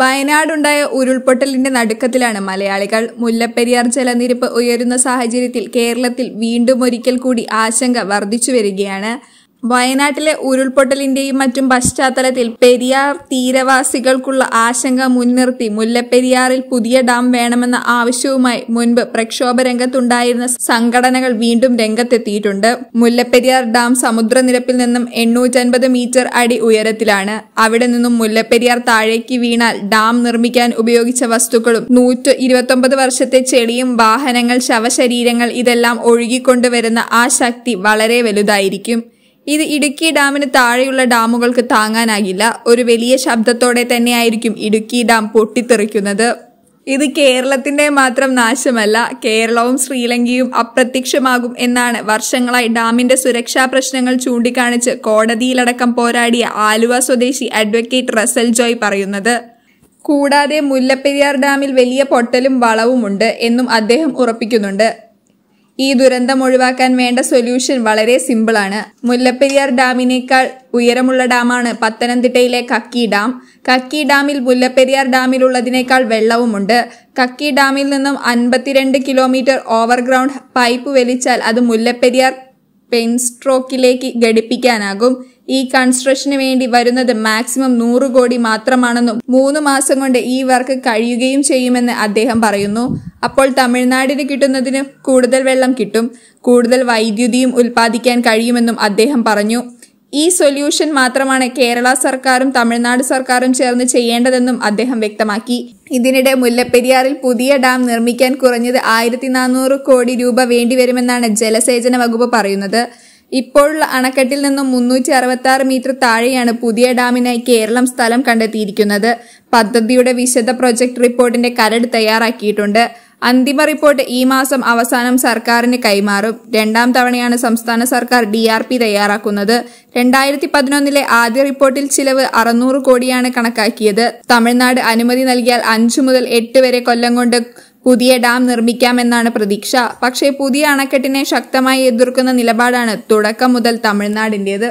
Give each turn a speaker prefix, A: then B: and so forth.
A: വയനാടുണ്ടായ ഉരുൾപൊട്ടലിന്റെ നടുക്കത്തിലാണ് മലയാളികൾ മുല്ലപ്പെരിയാർ ജലനിരപ്പ് ഉയരുന്ന സാഹചര്യത്തിൽ കേരളത്തിൽ വീണ്ടും ഒരിക്കൽ കൂടി ആശങ്ക വർദ്ധിച്ചു വരികയാണ് വയനാട്ടിലെ ഉരുൾപൊട്ടലിന്റെയും മറ്റും പശ്ചാത്തലത്തിൽ പെരിയാർ തീരവാസികൾക്കുള്ള ആശങ്ക മുൻനിർത്തി മുല്ലപ്പെരിയാറിൽ പുതിയ ഡാം വേണമെന്ന ആവശ്യവുമായി മുൻപ് പ്രക്ഷോഭ രംഗത്തുണ്ടായിരുന്ന സംഘടനകൾ വീണ്ടും രംഗത്തെത്തിയിട്ടുണ്ട് മുല്ലപ്പെരിയാർ ഡാം സമുദ്രനിരപ്പിൽ നിന്നും എണ്ണൂറ്റൻപത് മീറ്റർ അടി ഉയരത്തിലാണ് അവിടെ നിന്നും മുല്ലപ്പെരിയാർ താഴേക്ക് വീണാൽ ഡാം നിർമ്മിക്കാൻ ഉപയോഗിച്ച വസ്തുക്കളും നൂറ്റി ഇരുപത്തൊമ്പത് വർഷത്തെ ചെളിയും വാഹനങ്ങൾ ശവശരീരങ്ങൾ ഇതെല്ലാം ഒഴുകിക്കൊണ്ടുവരുന്ന ആ ശക്തി വളരെ വലുതായിരിക്കും ഇത് ഇടുക്കി ഡാമിന് താഴെയുള്ള ഡാമുകൾക്ക് താങ്ങാനാകില്ല ഒരു വലിയ ശബ്ദത്തോടെ തന്നെയായിരിക്കും ഇടുക്കി ഡാം പൊട്ടിത്തെറിക്കുന്നത് ഇത് കേരളത്തിന്റെ മാത്രം നാശമല്ല കേരളവും ശ്രീലങ്കയും അപ്രത്യക്ഷമാകും എന്നാണ് വർഷങ്ങളായി ഡാമിന്റെ സുരക്ഷാ പ്രശ്നങ്ങൾ ചൂണ്ടിക്കാണിച്ച് കോടതിയിലടക്കം പോരാടിയ ആലുവ സ്വദേശി അഡ്വക്കേറ്റ് റസൽ ജോയ് പറയുന്നത് കൂടാതെ മുല്ലപ്പെരിയാർ ഡാമിൽ വലിയ പൊട്ടലും വളവുമുണ്ട് എന്നും അദ്ദേഹം ഉറപ്പിക്കുന്നുണ്ട് ഈ ദുരന്തം ഒഴിവാക്കാൻ വേണ്ട സൊല്യൂഷൻ വളരെ സിമ്പിളാണ് മുല്ലപ്പെരിയാർ ഡാമിനേക്കാൾ ഉയരമുള്ള ഡാമാണ് പത്തനംതിട്ടയിലെ കക്കി ഡാം കക്കി ഡാമിൽ മുല്ലപ്പെരിയാർ ഡാമിലുള്ളതിനേക്കാൾ വെള്ളവുമുണ്ട് കക്കി ഡാമിൽ നിന്നും അൻപത്തിരണ്ട് കിലോമീറ്റർ ഓവർഗ്രൗണ്ട് പൈപ്പ് വലിച്ചാൽ അത് മുല്ലപ്പെരിയാർ പെൻ സ്ട്രോക്കിലേക്ക് ഘടിപ്പിക്കാനാകും ഈ കൺസ്ട്രക്ഷന് വേണ്ടി വരുന്നത് മാക്സിമം നൂറ് കോടി മാത്രമാണെന്നും മൂന്ന് മാസം കൊണ്ട് ഈ വർക്ക് കഴിയുകയും ചെയ്യുമെന്ന് അദ്ദേഹം പറയുന്നു അപ്പോൾ തമിഴ്നാടിന് കിട്ടുന്നതിന് കൂടുതൽ വെള്ളം കിട്ടും കൂടുതൽ വൈദ്യുതിയും ഉൽപ്പാദിക്കാൻ കഴിയുമെന്നും അദ്ദേഹം പറഞ്ഞു ഈ സൊല്യൂഷൻ മാത്രമാണ് കേരള സർക്കാരും തമിഴ്നാട് സർക്കാരും ചേർന്ന് ചെയ്യേണ്ടതെന്നും അദ്ദേഹം വ്യക്തമാക്കി ഇതിനിടെ മുല്ലപ്പെരിയാറിൽ പുതിയ ഡാം നിർമ്മിക്കാൻ കുറഞ്ഞത് ആയിരത്തി നാനൂറ് കോടി രൂപ വേണ്ടിവരുമെന്നാണ് ജലസേചന വകുപ്പ് പറയുന്നത് ഇപ്പോഴുള്ള അണക്കെട്ടിൽ നിന്നും മുന്നൂറ്റി അറുപത്തി ആറ് മീറ്റർ താഴെയാണ് പുതിയ ഡാമിനായി കേരളം സ്ഥലം കണ്ടെത്തിയിരിക്കുന്നത് പദ്ധതിയുടെ വിശദ പ്രൊജക്ട് റിപ്പോർട്ടിന്റെ കരട് തയ്യാറാക്കിയിട്ടുണ്ട് അന്തിമ റിപ്പോർട്ട് ഈ മാസം അവസാനം സർക്കാരിന് കൈമാറും രണ്ടാം തവണയാണ് സംസ്ഥാന സർക്കാർ ഡി ആർ പി തയ്യാറാക്കുന്നത് രണ്ടായിരത്തി പതിനൊന്നിലെ ആദ്യ റിപ്പോർട്ടിൽ ചിലവ് അറുന്നൂറ് കോടിയാണ് കണക്കാക്കിയത് തമിഴ്നാട് അനുമതി നൽകിയാൽ അഞ്ചു മുതൽ എട്ട് വരെ കൊല്ലം കൊണ്ട് പുതിയ ഡാം നിർമ്മിക്കാമെന്നാണ് പ്രതീക്ഷ പക്ഷേ പുതിയ അണക്കെട്ടിനെ ശക്തമായി എതിർക്കുന്ന നിലപാടാണ് തുടക്കം മുതൽ തമിഴ്നാടിന്റേത്